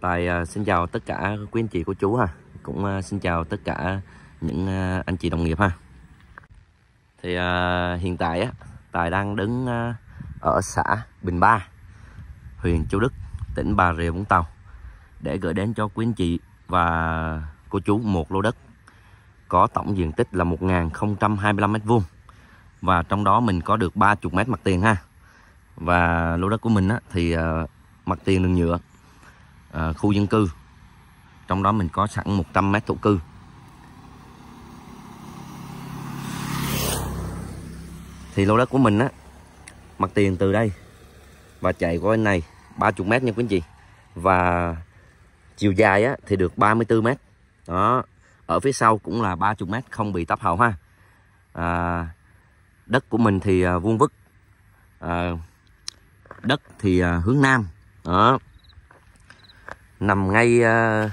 Tài à, xin chào tất cả quý anh chị cô chú ha Cũng à, xin chào tất cả những à, anh chị đồng nghiệp ha Thì hiện tại á, Tài đang đứng ở xã Bình Ba Huyện Châu Đức, tỉnh Bà Rịa Vũng Tàu Để gửi đến cho quý anh chị và cô chú một lô đất Có tổng diện tích là 1.025m2 Và trong đó mình có được 30m mặt tiền ha Và lô đất của mình á, thì mặt tiền đường nhựa à, khu dân cư trong đó mình có sẵn 100 mét thổ cư thì lô đất của mình á mặt tiền từ đây và chạy qua bên này 30 mét nha quý anh chị và chiều dài á thì được 34 mét đó ở phía sau cũng là 30 mét không bị tấp hậu ha à, đất của mình thì à, vuông vức à, đất thì à, hướng nam đó nằm ngay uh,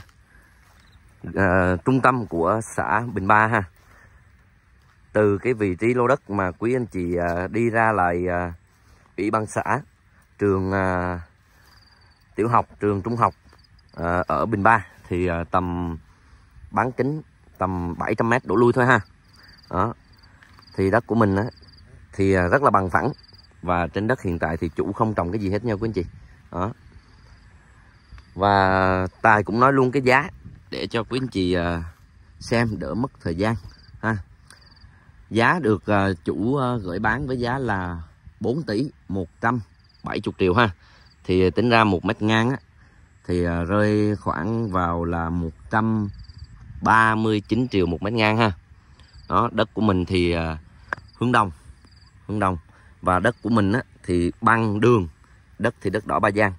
uh, trung tâm của xã Bình Ba ha từ cái vị trí lô đất mà quý anh chị uh, đi ra lại uh, ủy ban xã trường uh, tiểu học trường trung học uh, ở Bình Ba thì uh, tầm bán kính tầm 700m đổ lui thôi ha đó thì đất của mình á, thì rất là bằng phẳng và trên đất hiện tại thì chủ không trồng cái gì hết nha quý anh chị đó và tài cũng nói luôn cái giá để cho quý anh chị à, xem đỡ mất thời gian ha giá được à, chủ à, gửi bán với giá là 4 tỷ 170 triệu ha thì tính ra một mét ngang á, thì rơi khoảng vào là 139 triệu một mét ngang ha đó đất của mình thì hướng đông hướng đông và đất của mình á, thì băng đường đất thì đất đỏ ba giang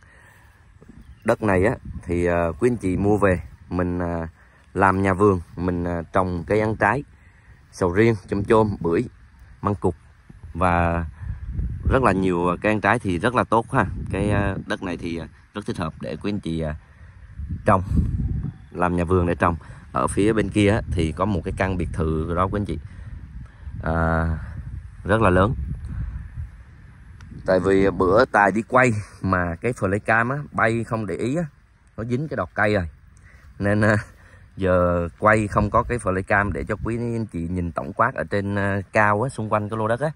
đất này á thì ờ, quý anh chị mua về mình ờ, làm nhà vườn mình ờ, trồng cây ăn trái sầu riêng chôm chôm bưởi măng cục và rất là nhiều cây ăn trái thì rất là tốt ha cái đất này thì rất thích hợp để quý anh chị trồng làm nhà vườn để trồng ở phía bên kia thì có một cái căn biệt thự đó quý anh chị à, rất là lớn tại vì à, bữa tài đi quay mà cái flycam á bay không để ý á nó dính cái đọt cây rồi nên à, giờ quay không có cái flycam để cho quý anh chị nhìn tổng quát ở trên à, cao á xung quanh cái lô đất á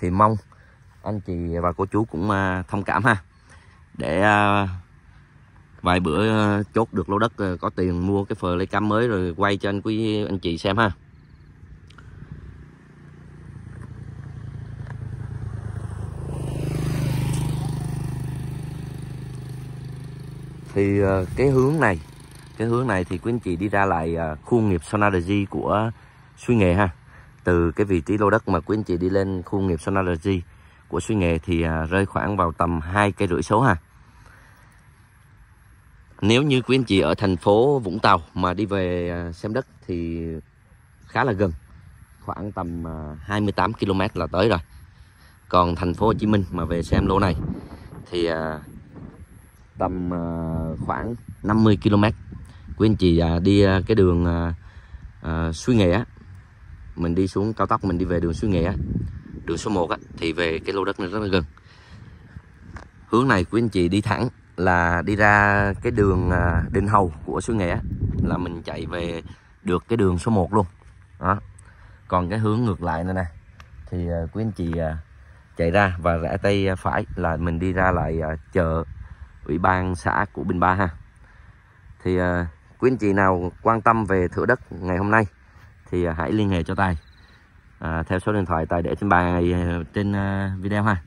thì mong anh chị và cô chú cũng thông cảm ha để vài bữa chốt được lô đất có tiền mua cái flycam mới rồi quay cho anh quý anh chị xem ha thì ờ, cái hướng này cái hướng này thì quý anh chị đi ra lại ờ, khu nghiệp Sonalergy của suy nghề ha từ cái vị trí lô đất mà quý anh chị đi lên khu nghiệp Sonalergy của suy nghề thì ờ, rơi khoảng vào tầm hai cây rưỡi số ha nếu như quý anh chị ở thành phố Vũng Tàu mà đi về xem đất thì khá là gần khoảng tầm 28 km là tới rồi còn thành phố Hồ Chí Minh mà về xem lô này thì tầm ờ, khoảng 50 km Quý anh chị à, đi à, cái đường à, suy nghĩa mình đi xuống cao tốc mình đi về đường suy nghĩa đường số 1 á, thì về cái lô đất này rất là gần hướng này quý anh chị đi thẳng là đi ra cái đường Định Hầu của suy nghĩa là mình chạy về được cái đường số 1 luôn đó còn cái hướng ngược lại nữa nè thì quý anh chị chạy ra và rẽ tay phải là mình đi ra lại chợ ủy ban xã của Bình Ba ha thì à, quý anh chị nào quan tâm về thửa đất ngày hôm nay thì à, hãy liên hệ cho Tài à, theo số điện thoại Tài để trên bài trên à, video ha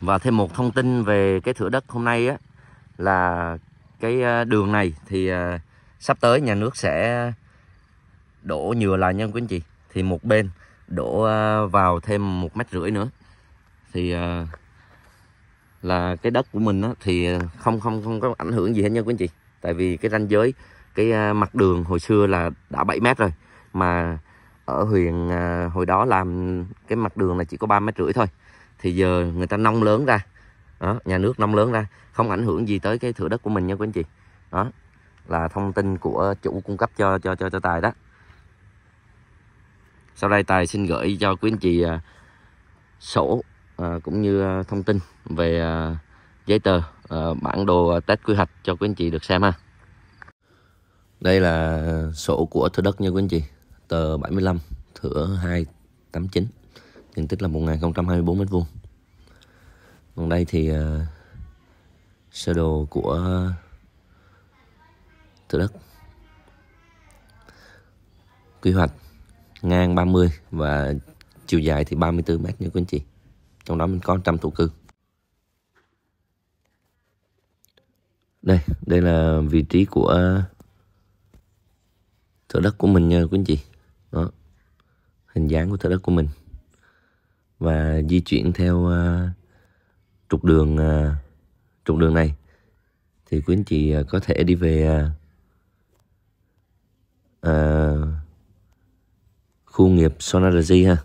và thêm một thông tin về cái thửa đất hôm nay á là cái đường này thì à, sắp tới nhà nước sẽ đổ nhựa lại nha quý anh chị thì một bên đổ vào thêm một mét rưỡi nữa thì là cái đất của mình á, thì ờ, không không không có ảnh hưởng gì hết nha quý anh chị tại vì cái ranh giới cái ờ, mặt đường hồi xưa là đã 7 mét rồi mà ở huyện ờ, hồi đó làm cái mặt đường là chỉ có ba mét rưỡi thôi thì giờ người ta nông lớn ra đó, nhà nước nông lớn ra không ảnh hưởng gì tới cái thửa đất của mình nha quý anh chị đó là thông tin của chủ cung cấp cho cho cho cho tài đó sau đây tài xin gửi cho quý anh chị sổ À, cũng như à, thông tin về à, giấy tờ bản đồ test quy hoạch cho quý anh chị được xem ha đây là sổ của thửa đất nha quý anh chị tờ 75 thửa 289 diện tích là 1024 mét vuông còn đây thì sơ đồ của thửa đất quy hoạch ngang 30 và chiều dài thì 34 mét nha quý anh chị trong đó mình có trăm thổ cư đây đây là vị trí của thửa đất của mình nha quý anh chị đó hình dáng của thửa đất của mình và di chuyển theo uh, trục đường uh, trục đường này thì quý anh chị uh, có thể đi về uh, uh, khu nghiệp Sonarazi ha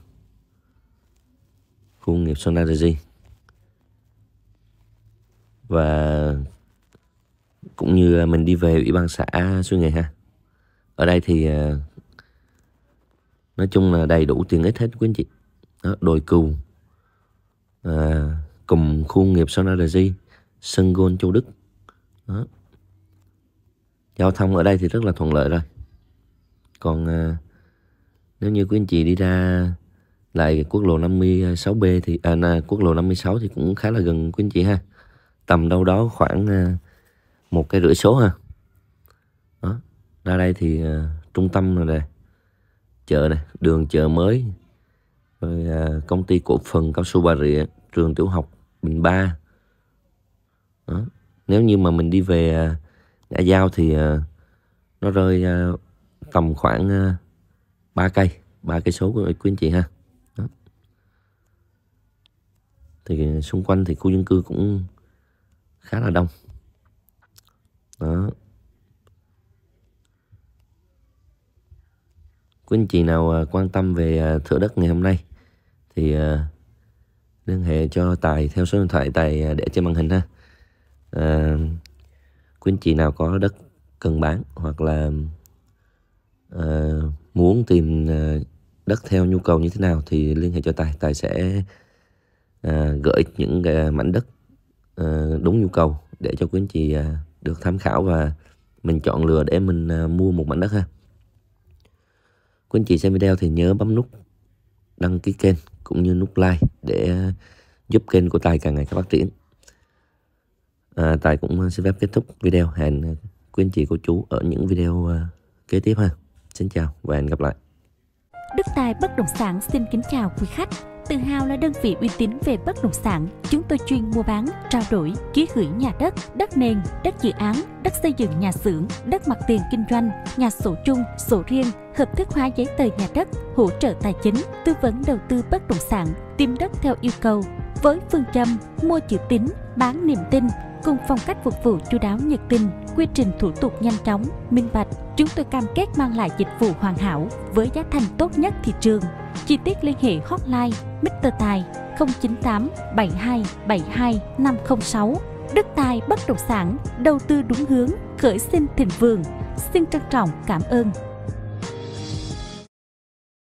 khu công nghiệp Sơn La gì và cũng như mình đi về ủy ban xã suy nghĩ ha ở đây thì à, nói chung là đầy đủ tiện ích hết quý anh chị đó, đồi cừu à, cùng khu công nghiệp Sơn La gì sân gôn Châu Đức đó. giao thông ở đây thì rất là thuận lợi rồi còn à, nếu như quý anh chị đi ra lại quốc lộ 56B thì à, na, quốc lộ 56 thì cũng khá là gần quý anh chị ha tầm đâu đó khoảng à, một cái rưỡi số ha đó ra đây thì à, trung tâm rồi nè chợ này đường chợ mới rồi à, công ty cổ phần cao su bà rịa trường tiểu học bình ba đó. nếu như mà mình đi về à, ngã giao thì à, nó rơi à, tầm khoảng à, ba 3 cây ba cây số của quý anh chị ha thì xung quanh thì khu dân cư cũng khá là đông đó quý anh chị nào à, quan tâm về à, thửa đất ngày hôm nay thì à, liên hệ cho tài theo số điện thoại tài để trên màn hình ha à, quý anh chị nào có đất cần bán hoặc là à, muốn tìm đất theo nhu cầu như thế nào thì liên hệ cho tài tài sẽ À, gửi những à, mảnh đất à, đúng nhu cầu để cho quý anh chị à, được tham khảo và mình chọn lựa để mình à, mua một mảnh đất ha quý anh chị xem video thì nhớ bấm nút đăng ký kênh cũng như nút like để à, giúp kênh của Tài càng ngày càng phát triển. À, Tài cũng xin phép kết thúc video. Hẹn quý anh chị cô chú ở những video à, kế tiếp ha. Xin chào và hẹn gặp lại. Đức Tài Bất Động Sản xin kính chào quý khách. Tự Hào là đơn vị uy tín về bất động sản. Chúng tôi chuyên mua bán, trao đổi, ký gửi nhà đất, đất nền, đất dự án, đất xây dựng nhà xưởng, đất mặt tiền kinh doanh, nhà sổ chung, sổ riêng, hợp thức hóa giấy tờ nhà đất, hỗ trợ tài chính, tư vấn đầu tư bất động sản, tìm đất theo yêu cầu. Với phương châm mua chữ tín, bán niềm tin, cùng phong cách phục vụ chu đáo nhiệt tình, quy trình thủ tục nhanh chóng, minh bạch, chúng tôi cam kết mang lại dịch vụ hoàn hảo với giá thành tốt nhất thị trường. Chi tiết liên hệ hotline Mr. Tài 098 72 72 506. Đức Tài bất động sản, đầu tư đúng hướng, khởi sinh thịnh vượng. Xin trân trọng cảm ơn.